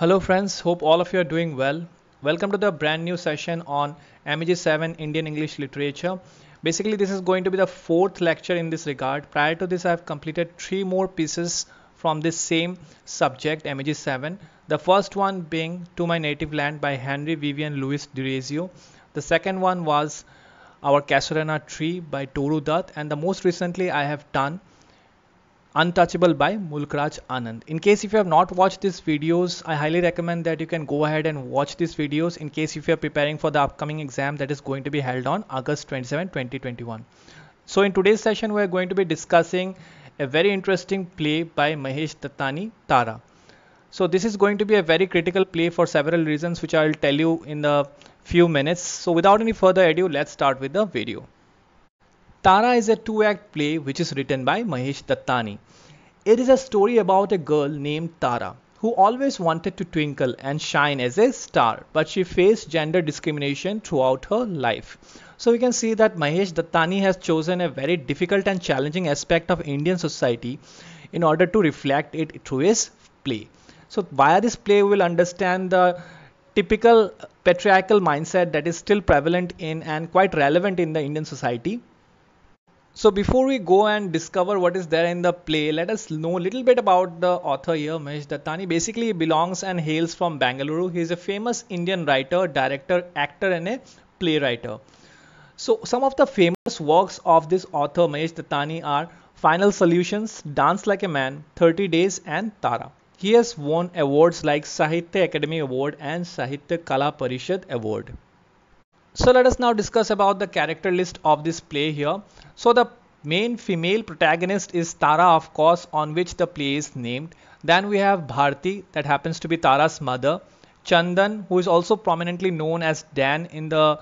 Hello friends, hope all of you are doing well. Welcome to the brand new session on MEG 7 Indian English Literature. Basically this is going to be the fourth lecture in this regard. Prior to this I have completed three more pieces from this same subject MEG 7. The first one being To My Native Land by Henry Vivian Louis Durazio. The second one was Our Casuarina Tree by Toru Dutt and the most recently I have done Untouchable by Mulkraj Anand. In case if you have not watched these videos, I highly recommend that you can go ahead and watch these videos in case if you are preparing for the upcoming exam that is going to be held on August 27, 2021. So in today's session, we are going to be discussing a very interesting play by Mahesh Tatani, Tara. So this is going to be a very critical play for several reasons which I will tell you in the few minutes. So without any further ado, let's start with the video. Tara is a two act play which is written by Mahesh Dattani. It is a story about a girl named Tara who always wanted to twinkle and shine as a star, but she faced gender discrimination throughout her life. So we can see that Mahesh Dattani has chosen a very difficult and challenging aspect of Indian society in order to reflect it through his play. So via this play, we will understand the typical patriarchal mindset that is still prevalent in and quite relevant in the Indian society so before we go and discover what is there in the play, let us know a little bit about the author here, Mahesh Dattani. Basically, he belongs and hails from Bangalore. He is a famous Indian writer, director, actor and a playwright. So some of the famous works of this author, Mahesh Dattani are Final Solutions, Dance Like a Man, 30 Days and Tara. He has won awards like Sahitya Academy Award and Sahitya Kala Parishad Award. So let us now discuss about the character list of this play here. So the main female protagonist is Tara of course on which the play is named. Then we have Bharti that happens to be Tara's mother. Chandan who is also prominently known as Dan in the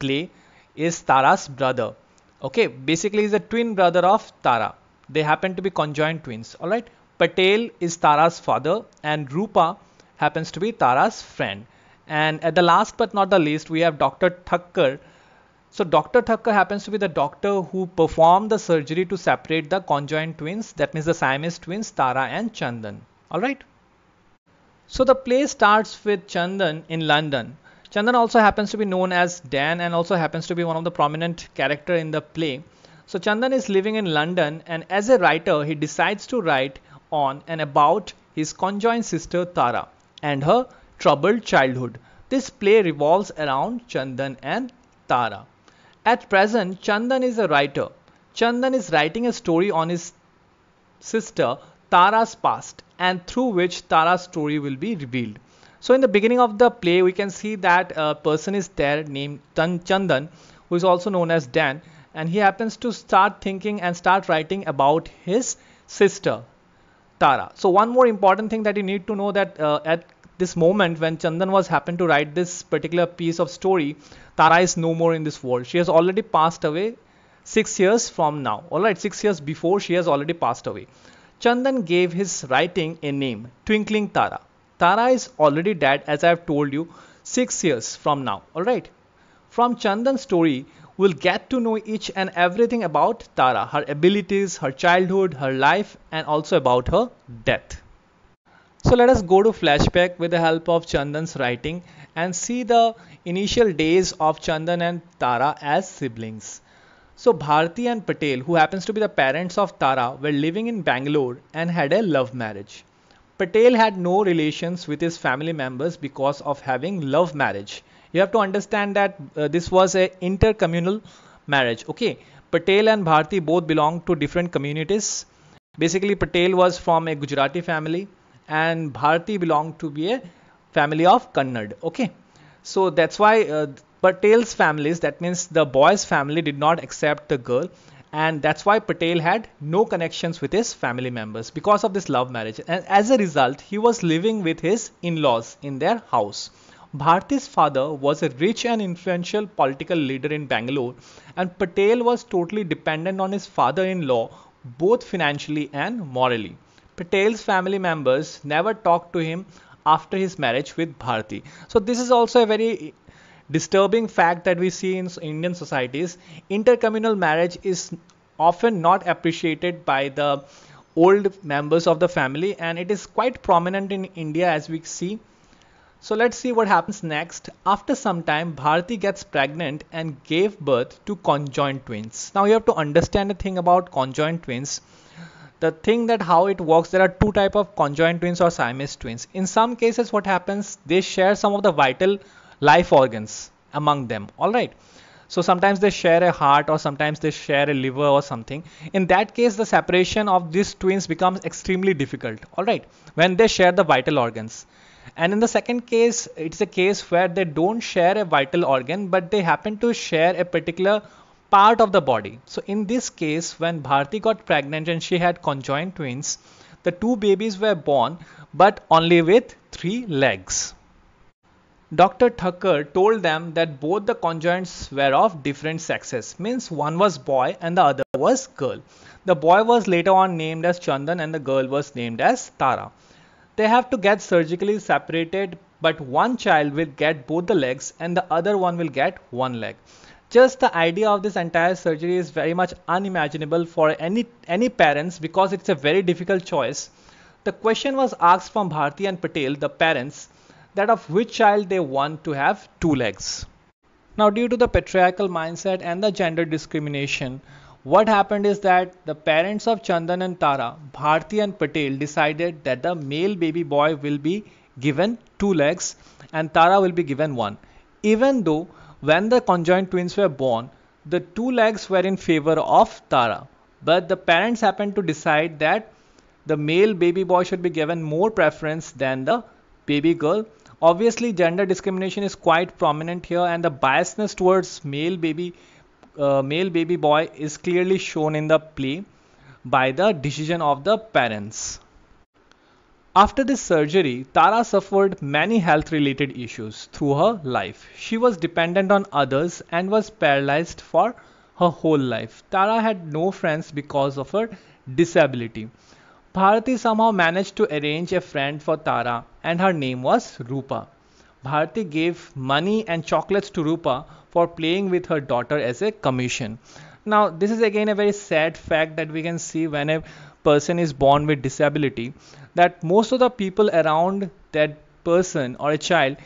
play is Tara's brother. Okay basically he's a twin brother of Tara. They happen to be conjoined twins alright. Patel is Tara's father and Rupa happens to be Tara's friend. And at the last but not the least, we have Dr. Thacker. So Dr. Thacker happens to be the doctor who performed the surgery to separate the conjoined twins, that means the Siamese twins Tara and Chandan. All right. So the play starts with Chandan in London. Chandan also happens to be known as Dan and also happens to be one of the prominent character in the play. So Chandan is living in London and as a writer he decides to write on and about his conjoined sister Tara and her troubled childhood. This play revolves around Chandan and Tara. At present, Chandan is a writer. Chandan is writing a story on his sister Tara's past and through which Tara's story will be revealed. So, in the beginning of the play, we can see that a person is there named Tan Chandan, who is also known as Dan, and he happens to start thinking and start writing about his sister Tara. So, one more important thing that you need to know that uh, at this moment when Chandan was happened to write this particular piece of story, Tara is no more in this world. She has already passed away six years from now. Alright, six years before she has already passed away. Chandan gave his writing a name, Twinkling Tara. Tara is already dead, as I have told you, six years from now. Alright. From Chandan's story, we'll get to know each and everything about Tara, her abilities, her childhood, her life, and also about her death. So let us go to flashback with the help of Chandan's writing and see the initial days of Chandan and Tara as siblings. So Bharti and Patel, who happens to be the parents of Tara, were living in Bangalore and had a love marriage. Patel had no relations with his family members because of having love marriage. You have to understand that uh, this was an intercommunal marriage. Okay, Patel and Bharti both belonged to different communities. Basically, Patel was from a Gujarati family and Bharati belonged to be a family of Kannad. Okay, so that's why uh, Patel's families, that means the boy's family, did not accept the girl, and that's why Patel had no connections with his family members because of this love marriage. And as a result, he was living with his in laws in their house. Bharti's father was a rich and influential political leader in Bangalore, and Patel was totally dependent on his father in law both financially and morally. Patel's family members never talked to him after his marriage with Bharti. So, this is also a very disturbing fact that we see in Indian societies. Intercommunal marriage is often not appreciated by the old members of the family, and it is quite prominent in India as we see. So let's see what happens next. After some time, Bharti gets pregnant and gave birth to conjoined twins. Now you have to understand a thing about conjoined twins the thing that how it works there are two type of conjoined twins or siamese twins in some cases what happens they share some of the vital life organs among them all right so sometimes they share a heart or sometimes they share a liver or something in that case the separation of these twins becomes extremely difficult all right when they share the vital organs and in the second case it's a case where they don't share a vital organ but they happen to share a particular part of the body. So in this case, when Bharti got pregnant and she had conjoined twins, the two babies were born but only with three legs. Dr. Thakur told them that both the conjoints were of different sexes, means one was boy and the other was girl. The boy was later on named as Chandan and the girl was named as Tara. They have to get surgically separated, but one child will get both the legs and the other one will get one leg just the idea of this entire surgery is very much unimaginable for any any parents because it's a very difficult choice the question was asked from bharti and patel the parents that of which child they want to have two legs now due to the patriarchal mindset and the gender discrimination what happened is that the parents of chandan and tara bharti and patel decided that the male baby boy will be given two legs and tara will be given one even though when the conjoined twins were born, the two legs were in favor of Tara, but the parents happened to decide that the male baby boy should be given more preference than the baby girl. Obviously, gender discrimination is quite prominent here, and the biasness towards male baby uh, male baby boy is clearly shown in the play by the decision of the parents. After this surgery, Tara suffered many health related issues through her life. She was dependent on others and was paralyzed for her whole life. Tara had no friends because of her disability. Bharati somehow managed to arrange a friend for Tara, and her name was Rupa. Bharati gave money and chocolates to Rupa for playing with her daughter as a commission. Now, this is again a very sad fact that we can see when a person is born with disability that most of the people around that person or a child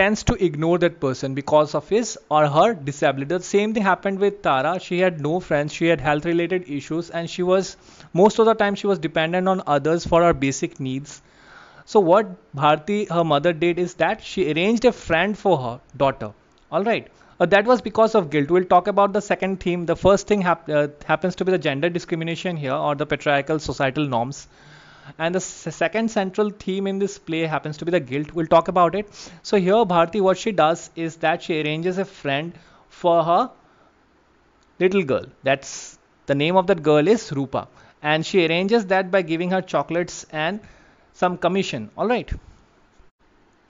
tends to ignore that person because of his or her disability. The same thing happened with Tara. She had no friends, she had health related issues, and she was most of the time she was dependent on others for her basic needs. So what Bharti, her mother, did is that she arranged a friend for her daughter. All right. Uh, that was because of guilt. We'll talk about the second theme. The first thing hap- uh, happens to be the gender discrimination here or the patriarchal societal norms and the second central theme in this play happens to be the guilt we'll talk about it so here bharti what she does is that she arranges a friend for her little girl that's the name of that girl is rupa and she arranges that by giving her chocolates and some commission all right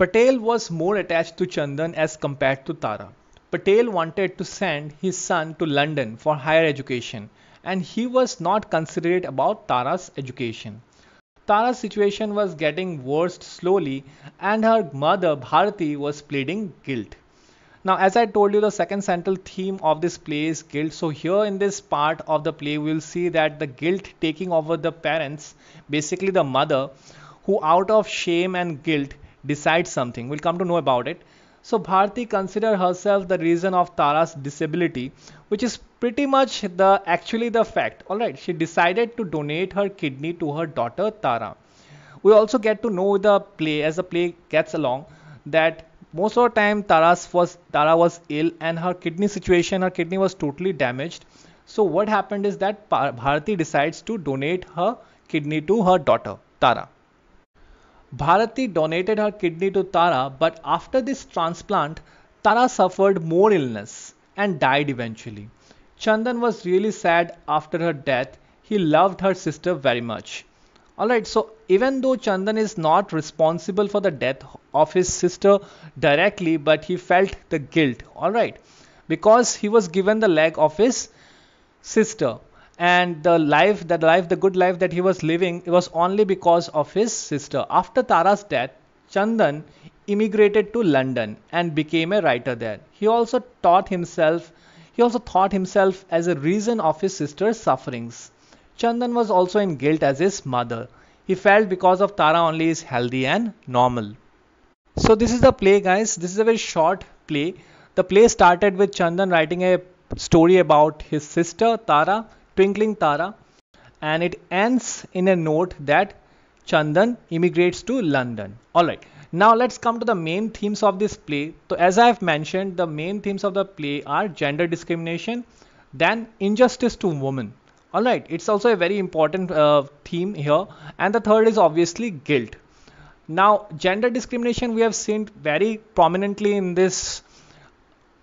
patel was more attached to chandan as compared to tara patel wanted to send his son to london for higher education and he was not considerate about Tara's education. Tara's situation was getting worse slowly, and her mother Bharati was pleading guilt. Now, as I told you, the second central theme of this play is guilt. So, here in this part of the play, we'll see that the guilt taking over the parents, basically the mother, who out of shame and guilt decides something. We'll come to know about it. So Bharti considered herself the reason of Tara's disability, which is pretty much the actually the fact all right she decided to donate her kidney to her daughter tara we also get to know the play as the play gets along that most of the time tara's was tara was ill and her kidney situation her kidney was totally damaged so what happened is that bharati decides to donate her kidney to her daughter tara bharati donated her kidney to tara but after this transplant tara suffered more illness and died eventually Chandan was really sad after her death. He loved her sister very much. Alright, so even though Chandan is not responsible for the death of his sister directly, but he felt the guilt. Alright, because he was given the leg of his sister and the life that life the good life that he was living was only because of his sister after tara's death chandan immigrated to london and became a writer there he also taught himself he also thought himself as a reason of his sister's sufferings. Chandan was also in guilt as his mother. He felt because of Tara only is healthy and normal. So this is the play guys. This is a very short play. The play started with Chandan writing a story about his sister Tara, Twinkling Tara, and it ends in a note that Chandan immigrates to London. All right. Now let's come to the main themes of this play. So as I have mentioned, the main themes of the play are gender discrimination, then injustice to women. All right, it's also a very important uh, theme here. And the third is obviously guilt. Now, gender discrimination we have seen very prominently in this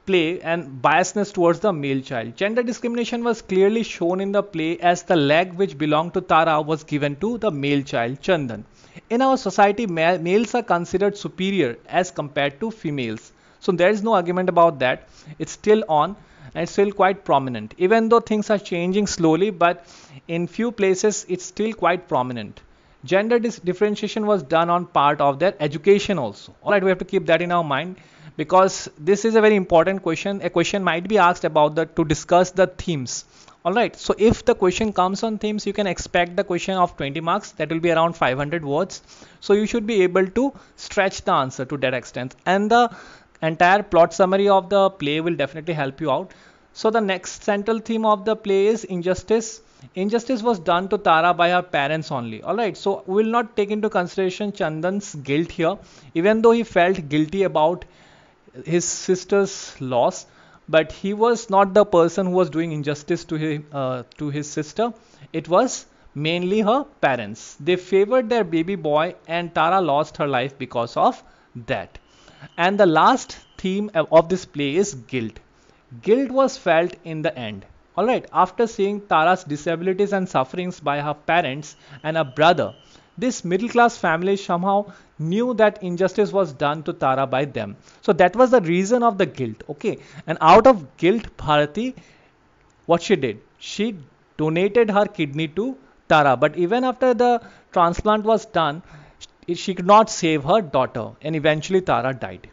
play and biasness towards the male child. Gender discrimination was clearly shown in the play as the leg which belonged to Tara was given to the male child Chandan. In our society, males are considered superior as compared to females. So there is no argument about that. It's still on and it's still quite prominent. Even though things are changing slowly, but in few places it's still quite prominent. Gender dis- differentiation was done on part of their education also. All right, we have to keep that in our mind because this is a very important question a question might be asked about the to discuss the themes alright so if the question comes on themes you can expect the question of 20 marks that will be around 500 words so you should be able to stretch the answer to that extent and the entire plot summary of the play will definitely help you out so the next central theme of the play is injustice injustice was done to Tara by her parents only. Alright, so we will not take into consideration Chandan's guilt here, even though he felt guilty about his sister's loss but he was not the person who was doing injustice to his, uh, to his sister it was mainly her parents they favored their baby boy and tara lost her life because of that and the last theme of this play is guilt guilt was felt in the end all right after seeing tara's disabilities and sufferings by her parents and her brother this middle class family somehow knew that injustice was done to Tara by them. So that was the reason of the guilt. Okay. And out of guilt, Bharati, what she did? She donated her kidney to Tara. But even after the transplant was done, she could not save her daughter. And eventually, Tara died.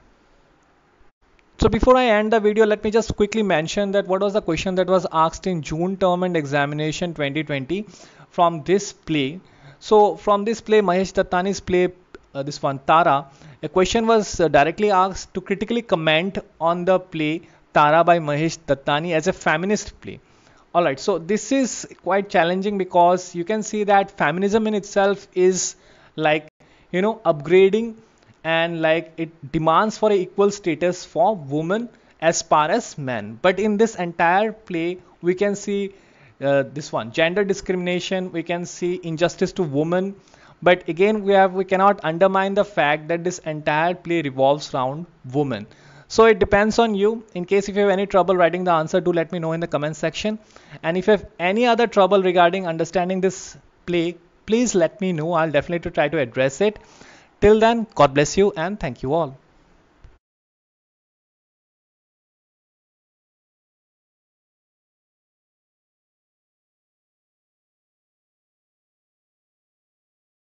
So before I end the video, let me just quickly mention that what was the question that was asked in June term and examination 2020 from this play so from this play, Mahesh Dattani's play, uh, this one Tara, a question was uh, directly asked to critically comment on the play Tara by Mahesh Dattani as a feminist play. Alright, so this is quite challenging because you can see that feminism in itself is like, you know, upgrading and like it demands for equal status for women as far as men. But in this entire play, we can see uh, this one gender discrimination we can see injustice to women but again we have we cannot undermine the fact that this entire play revolves around women so it depends on you in case if you have any trouble writing the answer do let me know in the comment section and if you have any other trouble regarding understanding this play please let me know i'll definitely try to address it till then god bless you and thank you all